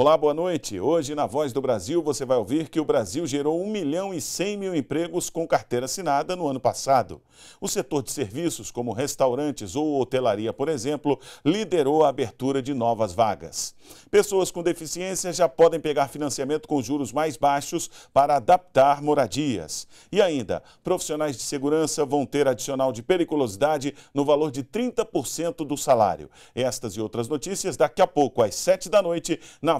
Olá, boa noite. Hoje, na Voz do Brasil, você vai ouvir que o Brasil gerou 1 milhão e 100 mil empregos com carteira assinada no ano passado. O setor de serviços, como restaurantes ou hotelaria, por exemplo, liderou a abertura de novas vagas. Pessoas com deficiência já podem pegar financiamento com juros mais baixos para adaptar moradias. E ainda, profissionais de segurança vão ter adicional de periculosidade no valor de 30% do salário. Estas e outras notícias daqui a pouco, às 7 da noite, na